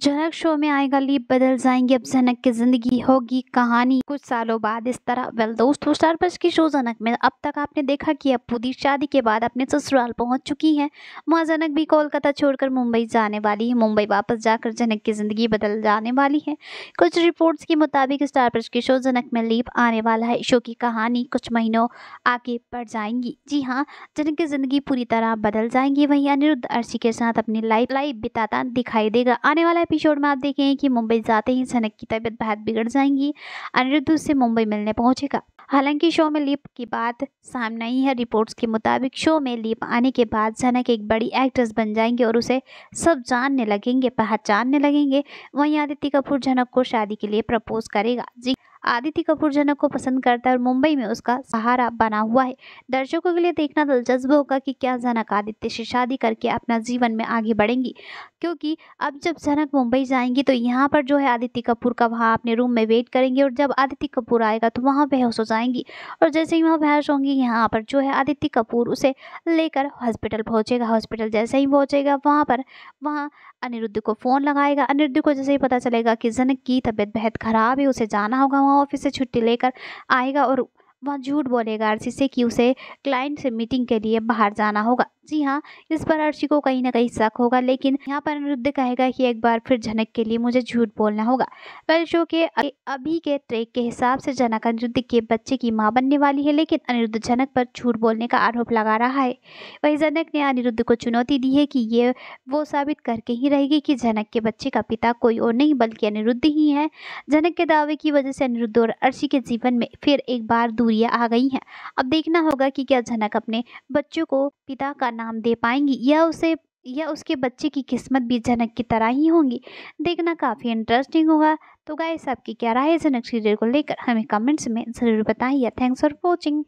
जनक show में आएगा leap बदल जाएंगे अब जनक की जिंदगी होगी कहानी कुछ सालों बाद इस तरह वेल दोस्तों स्टार प्लस की शो जनक में अब तक आपने देखा कि अब पूरी शादी के बाद अपने ससुराल पहुंच चुकी है वहाँ जनक भी कोलकाता छोड़कर मुंबई जाने वाली है मुंबई वापस जाकर जनक की जिंदगी बदल जाने वाली है कुछ रिपोर्ट्स के मुताबिक स्टार प्लस की शो जनक में लीप आने वाला है शो की कहानी कुछ महीनों आगे बढ़ जाएंगी जी हाँ जनक की जिंदगी पूरी तरह बदल जाएंगी वहीं अनिरुद्ध अर्शी के साथ अपनी लाइफ लाइफ बिताता दिखाई देगा आने वाला एपिसोड में आप देखेंगे कि मुंबई जाते ही सनक की तबीयत बहुत बिगड़ जाएंगी अनिरुद्ध उससे मुंबई मिलने पहुंचेगा हालांकि शो में लिप की बात सामने आई है रिपोर्ट्स के मुताबिक शो में लिप आने के बाद सनक एक बड़ी एक्ट्रेस बन जाएंगे और उसे सब जानने लगेंगे पहचानने लगेंगे वहीं आदित्य कपूर जनक को शादी के लिए प्रपोज करेगा जी आदित्य कपूर जनक को पसंद करता है और मुंबई में उसका सहारा बना हुआ है दर्शकों के लिए देखना दिलचस्प होगा कि क्या जनक आदित्य से शादी करके अपना जीवन में आगे बढ़ेंगी क्योंकि अब जब सनक मुंबई जाएंगी तो यहाँ पर जो है आदित्य कपूर का वहाँ अपने रूम में वेट करेंगे और जब आदित्य कपूर आएगा तो वहाँ बेहोश हो जाएंगी और जैसे ही वहाँ बेहोश होंगी यहाँ पर जो है आदित्य कपूर उसे लेकर हॉस्पिटल पहुँचेगा हॉस्पिटल जैसे ही पहुँचेगा वहाँ पर वहाँ अनिरुद्ध को फ़ोन लगाएगा अनिरुद्ध को जैसे ही पता चलेगा कि जनक की तबीयत बेहद ख़राब है उसे जाना होगा वहाँ ऑफिस से छुट्टी लेकर आएगा और वहाँ झूठ बोलेगा आरसी से कि उसे क्लाइंट से मीटिंग के लिए बाहर जाना होगा जी हाँ इस पर अर्शी को कहीं ना कहीं शक होगा लेकिन यहाँ पर अनिरुद्ध कहेगा कि एक बार फिर जनक के लिए मुझे झूठ बोलना होगा वेल शो के अभी के ट्रेक के हिसाब से जनक अनिरुद्ध के बच्चे की माँ बनने वाली है लेकिन अनिरुद्ध जनक पर झूठ बोलने का आरोप लगा रहा है वही जनक ने अनिरुद्ध को चुनौती दी है कि ये वो साबित करके ही रहेगी कि जनक के बच्चे का पिता कोई और नहीं बल्कि अनिरुद्ध ही है जनक के दावे की वजह से अनिरुद्ध और अर्शी के जीवन में फिर एक बार दूरियाँ आ गई हैं अब देखना होगा कि क्या जनक अपने बच्चों को पिता का नाम दे पाएंगी या उसे या उसके बच्चे की किस्मत भी जनक की तरह ही होंगी देखना काफ़ी इंटरेस्टिंग होगा तो गाइस आपकी क्या राय है जनक सीरियल को लेकर हमें कमेंट्स में ज़रूर बताइए थैंक्स फॉर वॉचिंग